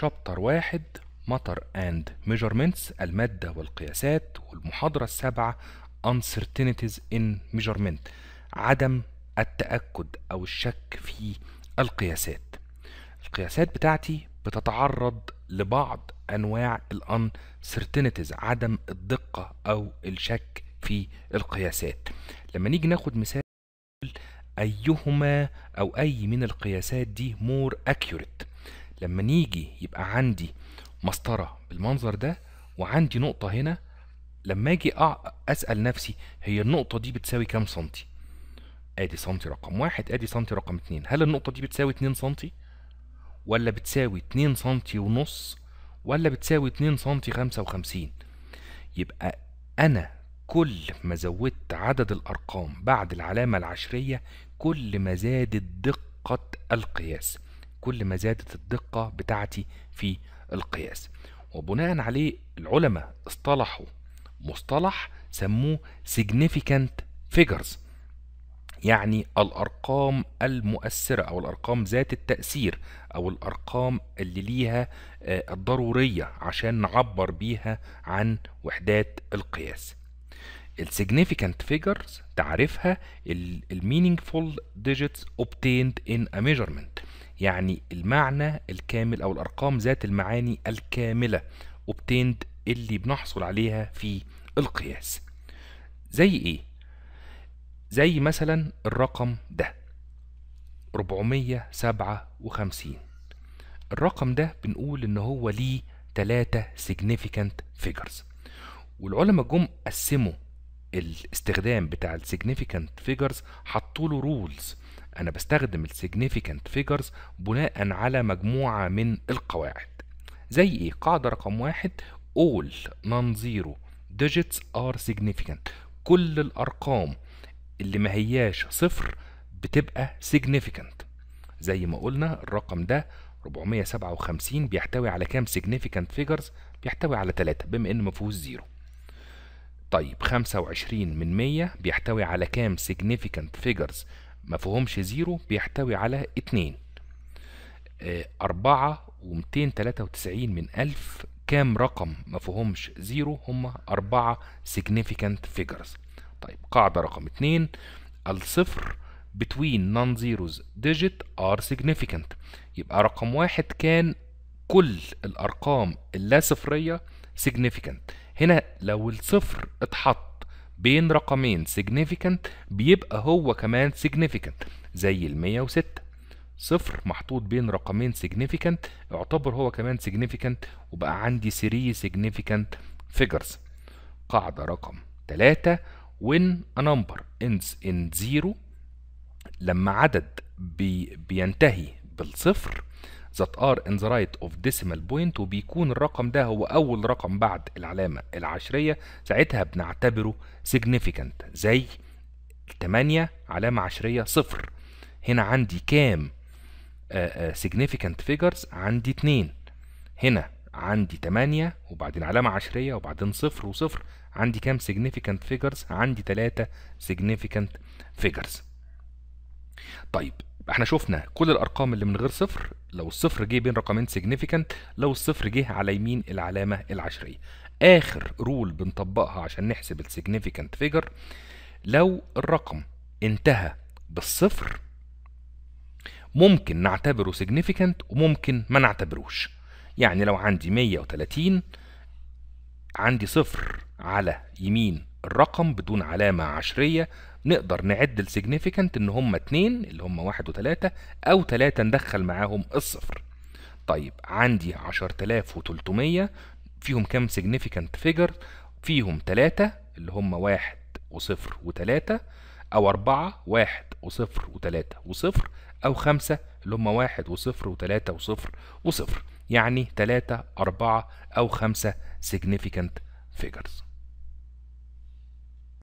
شابتر واحد مطر اند ميجرمنتس المادة والقياسات والمحاضرة السابعة uncertainties in measurement عدم التأكد أو الشك في القياسات القياسات بتاعتي بتتعرض لبعض أنواع الانسرتينيتيز عدم الدقة أو الشك في القياسات لما نيجي ناخد مثال أيهما أو أي من القياسات دي مور أكيوريت لما نيجي يبقى عندي مسطرة بالمنظر ده وعندي نقطة هنا لما اجي اسأل نفسي هي النقطة دي بتساوي كام سنتي؟ ادي سنتي رقم واحد ادي سنتي رقم اتنين هل النقطة دي بتساوي اتنين سنتي؟ ولا بتساوي اتنين سنتي ونص؟ ولا بتساوي اتنين سنتي خمسة وخمسين؟ يبقى أنا كل ما زودت عدد الأرقام بعد العلامة العشرية كل ما زادت دقة القياس كل ما زادت الدقة بتاعتي في القياس وبناء عليه العلماء اصطلحوا مصطلح سموه significant figures يعني الأرقام المؤثرة أو الأرقام ذات التأثير أو الأرقام اللي ليها آه، الضرورية عشان نعبر بيها عن وحدات القياس significant figures تعرفها ال meaningful digits obtained in a measurement يعني المعنى الكامل أو الأرقام ذات المعاني الكاملة obtained اللي بنحصل عليها في القياس زي إيه؟ زي مثلا الرقم ده 457 الرقم ده بنقول إن هو ليه 3 significant figures والعلماء جم قسموا الاستخدام بتاع ال significant figures حطوا له rules أنا بستخدم السيجنيفيكانت فيجرز بناء على مجموعة من القواعد زي إيه؟ قاعدة رقم واحد all non-zero digits are significant كل الأرقام اللي ما هياش صفر بتبقى significant زي ما قلنا الرقم ده 457 بيحتوي على كام significant figures بيحتوي على 3 بما ان ما فيهوش زيرو طيب 25 من 100 بيحتوي على كام significant figures مفهومش زيرو بيحتوي على اتنين آه، أربعة ومتين تلاتة وتسعين من ألف كام رقم مفهومش زيرو هما أربعة significant figures طيب قاعدة رقم اتنين الصفر between non-zeros digit are significant يبقى رقم واحد كان كل الأرقام اللا صفرية significant هنا لو الصفر اتحط بين رقمين significant بيبقى هو كمان significant زي ال 106 صفر محطوط بين رقمين significant يعتبر هو كمان significant وبقى عندي 3 significant figures قاعدة رقم 3 when a number ends in 0 لما عدد بي بينتهي بالصفر that are in the right of decimal point وبيكون الرقم ده هو أول رقم بعد العلامة العشرية ساعتها بنعتبره significant زي 8 علامة عشرية صفر هنا عندي كام آآ آه، آآ آه، significant figures عندي 2 هنا عندي 8 وبعدين علامة عشرية وبعدين صفر وصفر عندي كام significant figures عندي 3 significant figures طيب احنا شفنا كل الارقام اللي من غير صفر لو الصفر جه بين رقمين سيجنيفيكانت لو الصفر جه على يمين العلامه العشريه اخر رول بنطبقها عشان نحسب السيجنيفيكانت فيجر لو الرقم انتهى بالصفر ممكن نعتبره سيجنيفيكانت وممكن ما نعتبروش يعني لو عندي 130 عندي صفر على يمين رقم بدون علامة عشرية نقدر نعد السيجنيفيكانت ان هما اتنين اللي هما واحد وتلاتة او تلاتة ندخل معاهم الصفر طيب عندي عشر تلاف وتلتمية فيهم كام سيجنيفيكانت فيجر فيهم تلاتة اللي هما واحد وصفر وتلاتة او اربعة واحد وصفر وتلاتة وصفر او خمسة اللي هما واحد وصفر وتلاتة وصفر وصفر يعني تلاتة أربعة أو خمسة significant figures